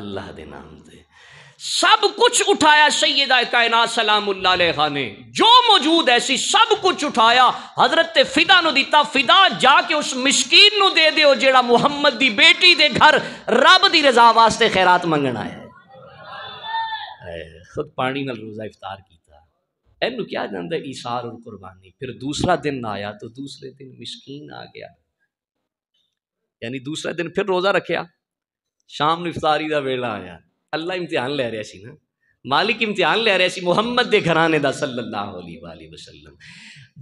अल्लाह के नाम से सब कुछ उठाया सैयद कायनात सलाम ने जो मौजूद सी सब कुछ उठाया हजरत फिदा नु दिता फिदा जाके उस मिशकीन नु दे दे जेड़ा मुहम्मद दी बेटी दे घर रब दी रजा वास्ते खैरात मंगना है खुद पानी नाल रोजा इफ्तार किया एनू क्या जानता है ईसार और कुर्बानी फिर दूसरा दिन आया तो दूसरे दिन मिशकीन आ गया यानी दूसरा दिन फिर रोजा रखिया शाम इफ्तारी का वेला आया अल्लाह इम्तिहान ले रहा ना मालिक इम्तिहान ले रहा मोहम्मद के घराने का सल्लल्लाहु अलैहि वसल्लम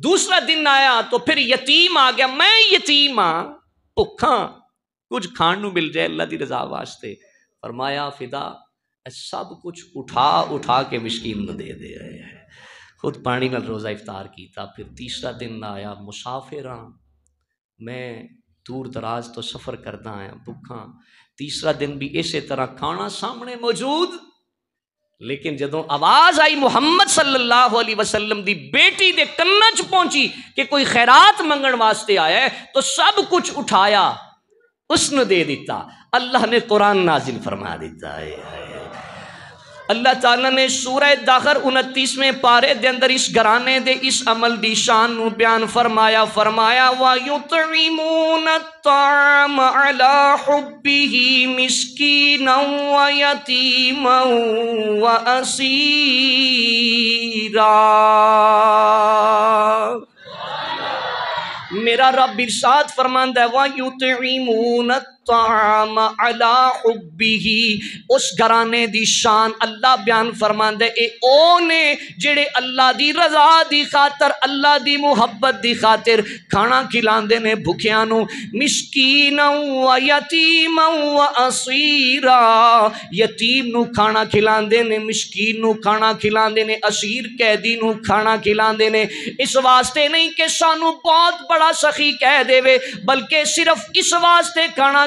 दूसरा दिन आया तो फिर यतीम आ गया मैं यतीम हाँ भुखा कुछ खाण मिल जाए अल्लाह की रजा वास्ते फरमाया फिदा सब कुछ उठा उठा के मिशकीन दे दे रहे हैं खुद पानी में रोज़ा इफ्तार किया फिर तीसरा दिन आया मुसाफिर हाँ मैं दूर दराज तो सफ़र करता आया भुखा तीसरा दिन भी इस तरह खाना सामने मौजूद लेकिन जो आवाज आई मुहम्मद सल्लाह वसलम की बेटी के कन्ना च पहुंची कि कोई खैरात मंगण वास्ते आया तो सब कुछ उठाया उसने दे दिता अल्लाह ने कुरान नाजिल फरमा दिता है अल्लाह ताला ने सूरह दाखर उनतीसवें पारे दे अंदर इस घराने दे इस अमल दी शान नु बयान फरमाया फरमाया वा युतइमून ताम अला हुब्बिही मिस्कीनन व यतीमन व असीरा मेरा रब इरशाद फरमांदा है वा युतइमून ताम अला हुबी उस घराने की शान अल्लाह बयान फरमा दे ने जेड़े अल्लाह की रजा की खातर अल्लाह की मुहब्बत की खातिर खाना खिलाते ने भुखिया मिशकीन यतीम असीरा यतीम खाना खिलाते ने मिशकीन खाना खिलाते ने असीर कैदी खाना खिलाते ने इस वास्ते नहीं कि सू बहुत बड़ा सखी कह दे बल्कि सिर्फ इस वास्ते खाना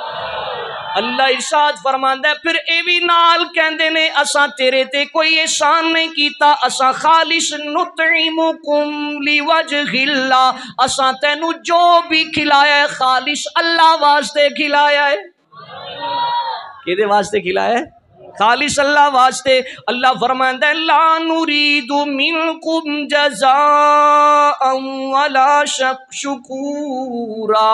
अल्लाह इरशाद फरमांदा फिर ए भी नाल कहंदे ने असा तेरे ते कोई एहसान नहीं कीता असा खालिश नुतइमुकुम लिवजहिल्ला असा तैनू जो भी खिलाया है खालिश अल्लाह वास्ते खिलाया है किदे वास्ते खिलाया है खालिश अल्लाह वास्ते अल्लाह फरमा है ला नुरीदु मिनकुम कुम जजा शुकूरा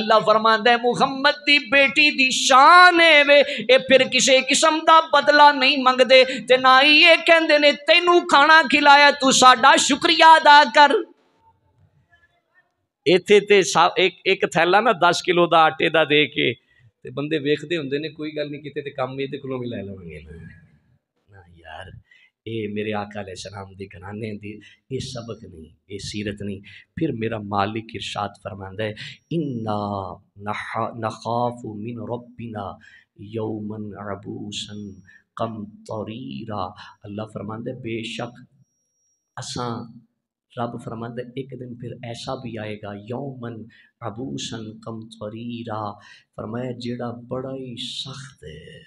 अल्लाह फरमा मुहम्मद की बेटी की शान है वे ये फिर किसी किस्म का बदला नहीं मंगते तो ना ही ये कहते ने तैनू खाना खिलाया तू साडा शुक्रिया अदा कर इतने तो सा एक एक थैला ना दस किलो का आटे का दे के तो बंदे वेखते होंगे ने कोई गल नहीं कि कम ये को भी लै ਲੈ ना यार ये मेरे आका ले सलाम के घराने की ये सबक नहीं ये सीरत नहीं फिर मेरा मालिक इरशाद फरमाद है इन्ना नखाफ मिन रबिना यौमन अबूसन कम तौरीरा अल्लाह फरमाद है बेशक असा रब फरमंद एक दिन फिर ऐसा भी आएगा यौमन आभूषण कम तरीरा फरमाया जेड़ा बड़ा ही सख्त है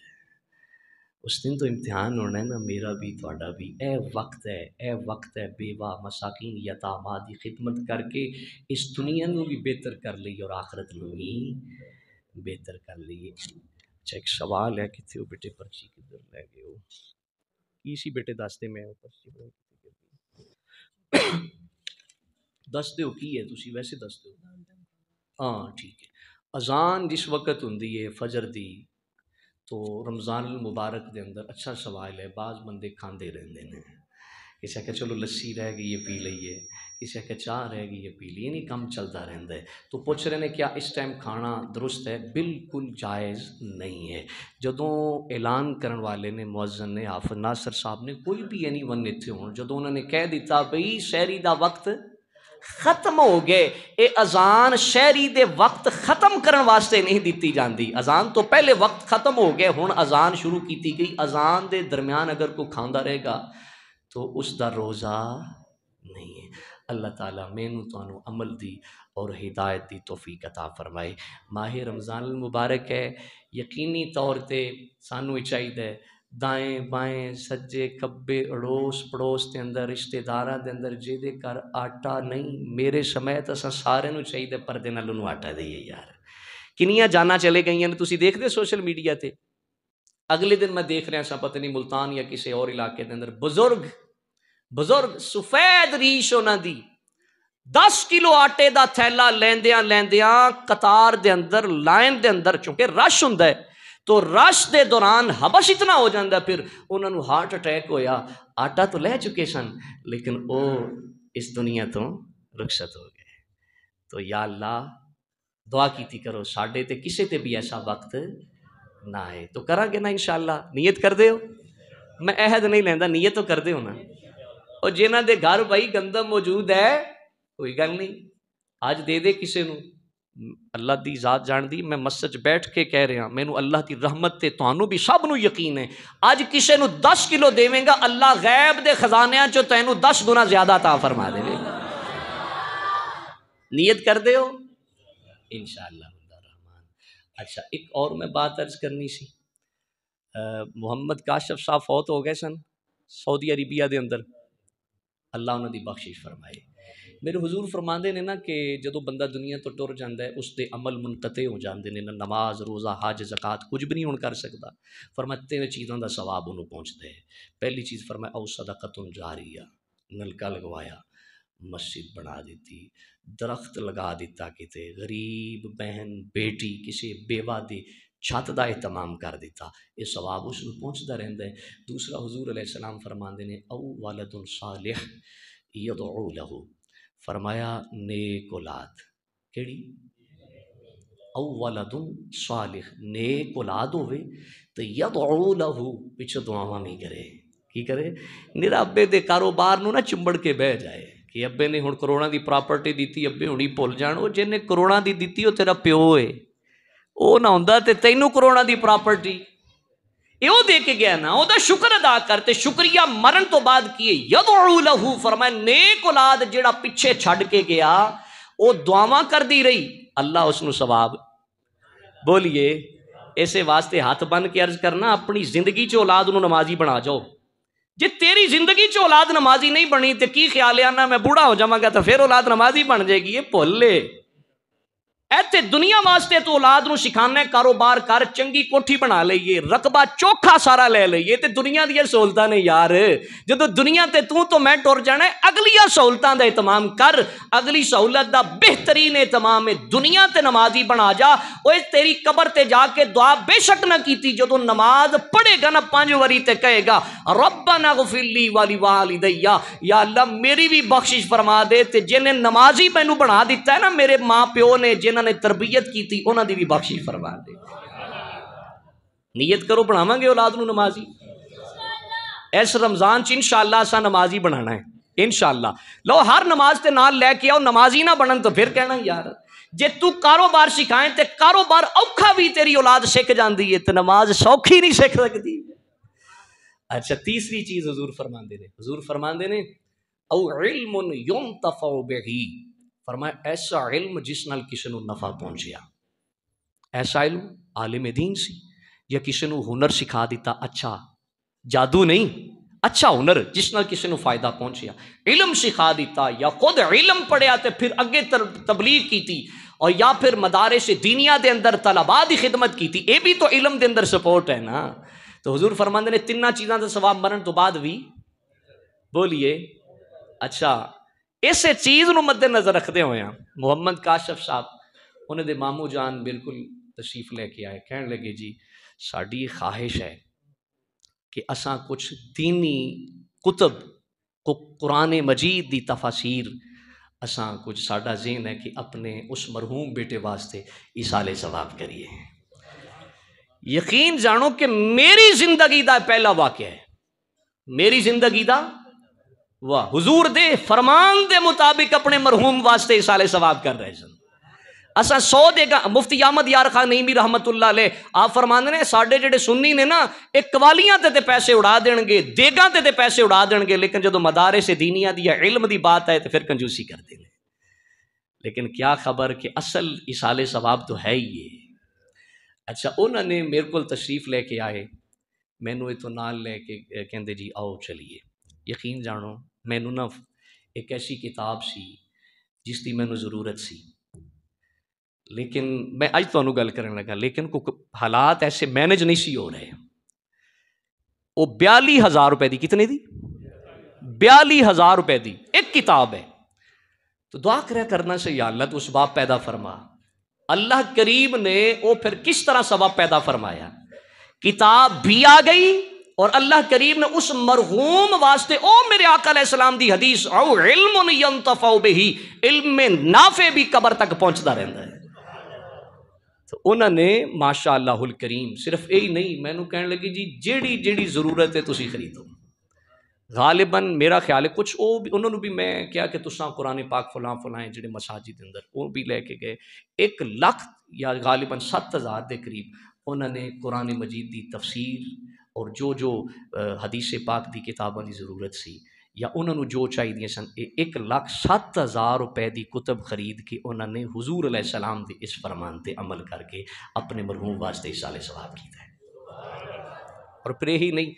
उस दिन तो इम्तिहान होना है ना मेरा भी थोड़ा भी ए वक्त है ए वक्त है बेवा मसाकिन यतामा की खिदमत करके इस दुनिया में भी बेहतर कर ली और आखरत में भी बेहतर कर ली अच्छा एक सवाल है कितने बेटे पर्ची किधर लै गए हो इसी बेटे दसते मैं पर्ची दस दौ की है तुसी वैसे दस दौ हाँ ठीक है अजान जिस वक्त होंगी है फजर दी तो रमज़ान मुबारक के अंदर अच्छा सवाल है बाज़ बंदे खाते रहते हैं किसी आख्या चलो लस्सी रह गई ये पी लीए किसी आख्या चाह रह गई ये पी ली नहीं कम चलता रहता है तो पूछ रहे हैं क्या इस टाइम खाना दुरुस्त है बिल्कुल जायज़ नहीं है जो ऐलान करने वाले ने मुजन ने आफ नासर साहब ने कोई भी एनी वन इतने हो जो उन्होंने कह दिता बी शहरी का वक्त खत्म हो गए ये अजान शहरी के वक्त खत्म करने वास्ते नहीं दी जाती अजान तो पहले वक्त खत्म हो गए हूँ अजान शुरू की गई अजान के दरम्यान अगर कोई खाँदा रहेगा तो उसका रोज़ा नहीं है अल्लाह ताला मैनू तो अमल दी और हिदायत दी तोफ़ी कता फरमाए माह रमज़ान मुबारक है यकीनी तौर पर सानू चाहिए दाएं बाएं सज्जे खब्बे अड़ोस पड़ोस के अंदर रिश्तेदार अंदर जिदे घर आटा नहीं मेरे तो असं सारे चाहिए पर नालू आटा दे यार किनिया जाना चले गई ने तुम देखते दे सोशल मीडिया से अगले दिन मैं देख रहा सा पता नहीं मुल्तान या किसी और इलाके के अंदर बुजुर्ग बजुर्ग सफेद रीश उन्हों की दस किलो आटे का थैला लेंद्या लेंद्या कतार के अंदर लाइन के अंदर क्योंकि रश हों तो रश के दौरान हबश इतना हो जाता फिर उन्होंने हार्ट अटैक होया आटा तो लै चुके सन लेकिन वो इस दुनिया तो रुखसत हो गए तो या ला दुआ की करो साढ़े तो किसी पर भी ऐसा वक्त ना आए तो करा ना इंशाला नीयत कर दे मैं अहद नहीं लेंदा नीयत तो कर दे हो ना और जिन्ह के घर भाई गंदम मौजूद है कोई गल नहीं अज दे दे किसी अल्लाह की जात जान दी मैं मस्जिद बैठ के कह रहा मैं अल्लाह की रहमत से तहूँ भी सब यकीन है अज किसी दस किलो देवेगा अल्लाह गैब के खजानों चो तेन दस गुना ज्यादा ता फरमा दे नीयत कर दे इन अच्छा एक और मैं बात अर्ज करनी सी मुहम्मद काशफ साहब फौत हो गए सन सऊदी अरेबिया के अंदर अल्लाह उन्होंने बख्शिश फरमाए मेरे हजूर फरमाते ने ना कि जो बंद दुनिया तो तुर जाए उसके अमल मुनकते हो जाते हैं ना नमाज रोज़ा हज जकात कुछ भी नहीं हूँ कर सकता फरमा तीन चीज़ों का स्वाब उन्होंने पहुँचता है पहली चीज़ फरमा उस सदा कतुन जा रही है नलका लगवाया मस्जिद बना दी दरख्त लगा दिता कि गरीब बहन बेटी किसी बेवा दी छत का एहतमाम कर दिता यह स्वभाव उस पहुँचता रहा है दूसरा हजूर अलम फरमाते हैं औ वाल सालिख यदो लहू फरमाया नेक औलाद कि औ वाल सालिख ने कोलाद हो तो यदो लहू पिछ दुआव भी करे कि करे मेरा अबे के कारोबार ना चिंबड़ के बह जाए कि अबे ने हूँ करोड़ों की प्रॉपर्टी दी अबे हूँ ही भुल जाए जिन्हें करोड़ों की दी तेरा प्यो है ਉਹ ਨਾ ਹੁੰਦਾ ਤੇ ਤੈਨੂੰ ਕਰੋਨਾ ਦੀ ਪ੍ਰਾਪਰਟੀ ਇਹੋ ਦੇ ਕੇ ਗਿਆ ਨਾ ਉਹਦਾ ਸ਼ੁਕਰ ਅਦਾ ਕਰ ਤੇ ਸ਼ੁਕਰੀਆ ਮਰਨ ਤੋਂ ਬਾਅਦ ਕੀਏ ਯਦਉ ਲਹੂ ਫਰਮਾਇਆ ਨੇਕ ਔਲਾਦ ਜਿਹੜਾ ਪਿੱਛੇ ਛੱਡ ਕੇ ਗਿਆ ਉਹ ਦੁਆਵਾਂ ਕਰਦੀ ਰਹੀ ਅੱਲਾ ਉਸ ਨੂੰ ਸਵਾਬ ਬੋਲੀਏ ਇਸੇ ਵਾਸਤੇ ਹੱਥ ਬੰਨ ਕੇ ਅਰਜ਼ ਕਰਨਾ ਆਪਣੀ ਜ਼ਿੰਦਗੀ 'ਚ ਔਲਾਦ ਨੂੰ ਨਮਾਜ਼ੀ ਬਣਾ ਜਾਓ ਜੇ ਤੇਰੀ ਜ਼ਿੰਦਗੀ 'ਚ ਔਲਾਦ ਨਮਾਜ਼ੀ ਨਹੀਂ ਬਣੀ ਤੇ ਕੀ ਖਿਆਲ ਆਣਾ ਮੈਂ ਬੁੜਾ ਹੋ ਜਾਵਾਂਗਾ ਤਾਂ ਫਿਰ ਔਲਾਦ ਨਮਾਜ਼ੀ ਬਣ ਜਾਏਗੀ ਇਹ ਭੁੱਲੇ ਇੱਥੇ ਦੁਨੀਆ ਵਾਸਤੇ ਤੂੰ ਔਲਾਦ ਨੂੰ ਸਿਖਾਣਾ ਕਾਰੋਬਾਰ ਕਰ ਚੰਗੀ ਕੋਠੀ ਬਣਾ ਲਈਏ ਰਕਬਾ ਚੋਖਾ ਸਾਰਾ ਲੈ ਲਈਏ ਤੇ ਦੁਨੀਆ ਦੀਆਂ ਸਹੂਲਤਾਂ ਨੇ ਯਾਰ ਜਦੋਂ ਦੁਨੀਆ ਤੇ ਤੂੰ ਤੋਂ ਮੈਂ ਟੁਰ ਜਾਣਾ ਅਗਲੀਆਂ ਸਹੂਲਤਾਂ ਦਾ ਇਤਮਾਮ ਕਰ ਅਗਲੀ ਸਹੂਲਤ ਦਾ ਬਿਹਤਰੀਨ ਇਤਮਾਮ ਹੈ ਦੁਨੀਆ ਤੇ ਨਮਾਜ਼ੀ ਬਣਾ ਜਾ ਓਏ ਤੇਰੀ ਕਬਰ ਤੇ ਜਾ ਕੇ ਦੁਆ ਬੇਸ਼ੱਕ ਨਾ ਕੀਤੀ ਜਦੋਂ ਨਮਾਜ਼ ਪੜ੍ਹੇਗਾ ਨਾ ਪੰਜ ਵਾਰੀ ਤੇ ਕਹੇਗਾ ਰੱਬਨਾ ਗਫਿਰਲੀ ਵਾਲੀ ਵਾਲਿਦਈਆ ਯਾ ਅੱਲਾ ਮੇਰੀ ਵੀ ਬਖਸ਼ਿਸ਼ ਫਰਮਾ ਦੇ ਤੇ ਜਿਹਨੇ ਨਮਾਜ਼ੀ ਮੈਨੂੰ ਬਣਾ ਦਿੱਤਾ ਹੈ ਨਾ ਮੇਰੇ ਮਾਂ ਪਿਓ ਨੇ ਜਿਹਨਾਂ ने तरबीयत की थी उन्होंने भी बख्शी फरमा दे नीयत करो बनावे औलाद न नमाजी इस रमज़ान च इनशाला असा नमाजी बनाना है इनशाला लो हर नमाज के नाल लैके आओ नमाजी ना बनन तो फिर कहना यार जे तू कारोबार सिखाए तो कारोबार औखा भी तेरी औलाद सीख जाती है तो नमाज सौखी नहीं सीख सकती अच्छा तीसरी चीज़ हजूर फरमाते ने हजूर फरमाते ने फरमाया ऐसा इल्म जिस नाल किसी को नफ़ा गया ऐसा इल्म आलिम दीन सी या किसी को हुनर सिखा दिता अच्छा जादू नहीं अच्छा हुनर जिस नाल किसी को फायदा गया इलम सिखा दिता या खुद इलम पढ़िया तो फिर अगे तर तबलीग की और या फिर मदारे से दीनिया के अंदर तलबा की खिदमत की थी ये भी तो इलम के अंदर सपोर्ट है ना तो हजूर फरमंद ने तिना चीज़ों का सवाब मरण तो बाद भी बोलिए अच्छा इस चीज़ को मद्देनजर रखते हो मुहम्मद काशफ साहब उन्हें मामू जान बिल्कुल तशीफ लेके आए कह लगे जी साड़ी ख्वाहिश है कि असा कुछ दीनी कुतुब को कुरान मजीद की तफासीर असा कुछ साडा जेन है कि अपने उस मरहूम बेटे वास्ते इसाले जवाब करिए यकीन जानो कि मेरी जिंदगी का पहला वाक्य है मेरी जिंदगी का वाह हजूर दे फरमान के मुताबिक अपने मरहूम वास्ते इसाले सवाब कर रहे सन असा सौ देगा मुफ्ती अहमद यार खान नहीं भी रहमत ले आप फरमाते ने साढ़े जेडे सुनी ने ना एक कवालिया ते, पैसे उड़ा देंगे देगा ते, पैसे उड़ा देंगे लेकिन जो मदारे से दीनिया दी या इलम की बात आए तो फिर कंजूसी कर देने लेकिन क्या खबर कि असल इसाले सवाब तो है ही है अच्छा उन्होंने मेरे को तशरीफ लेके आए मैनू इतों नाल लैके कहते जी आओ चलीए यकीन जानो મેનુ નફ 81 કિતાબ સી جس دی મેનુ જરૂરત સી લેકિન મે આજ તુનુ گل કરન લગા લેકિન કો हालात એસે મેનેજ ਨਹੀਂ સી હો રહે ઓ 42000 રૂપય દી કિતને દી 42000 રૂપય દી એક કિતાબ હે તો દua કરે કરના છી યાર અલ્લાહ તુ ઉસ બબ પેદા ફરમા અલ્લાહ کریم ને ઓ ફિર કિસ તરહ સબબ પેદા ફરમાયા કિતાબ બી આ ગઈ और अल्लाह करीम ने उस मरहूम वास्ते ओ मेरे आकाम की हदीस आओ इल्म ही इल्म में नाफे भी कबर तक पहुँचता रहता है तो उन्होंने माशा अल्लाहुल करीम सिर्फ यही नहीं मैं कह लगी जी जिड़ी जेड़ी जरूरत है तुम खरीदो गालिबन मेरा ख्याल है कुछ वो भी उन्होंने भी मैं क्या कि तुसा कुरान पाक फलां फुलाएं जो मसाजिद अंदर वो भी लेके गए एक लख या गालिबन सत्त हज़ार के करीब उन्होंने कुरान मजीद की तफसीर और जो जो हदीस पाक की किताबों की जरूरत सी या उन्होंने जो चाहिए सन एक लख सत्त हज़ार रुपए की कुतब खरीद के उन्होंने हजूर सलाम के इस फरमान पर अमल करके अपने मरहूम वास्ते साले सवाब किया है और फिर यही नहीं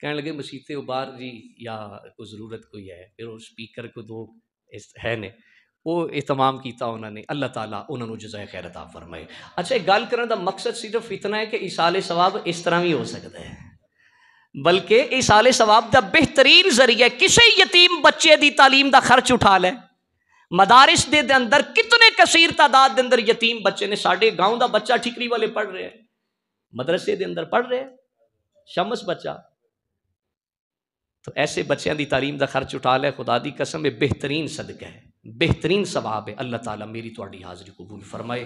कह लगे मसीते उबार जी या कोई ज़रूरत कोई है फिर वो स्पीकर को दो इस है ने वह इतमाम किया उन्होंने अल्लाह तला उन्होंने जजाय खैर आप फरमाए अच्छा गल कर मकसद सिर्फ इतना है कि इसाले स्वाब इस तरह भी हो सकता है बल्कि इस आले स्वाब का बेहतरीन जरिया किसी यतीम बच्चे की तालीम का खर्च उठा लें मदारिस दे दे अंदर कितने कसीर तादाद के अंदर यतीम बच्चे ने साढ़े गाँव का बच्चा ठिकरी वाले पढ़ रहे हैं मदरसे के अंदर पढ़ रहे शमस बच्चा तो ऐसे बच्चों की तालीम का खर्च उठा लै खुदा की कसम बेहतरीन सदका है बेहतरीन सवाब है अल्लाह ताला मेरी तोड़ी हाज़री कबूल फरमाए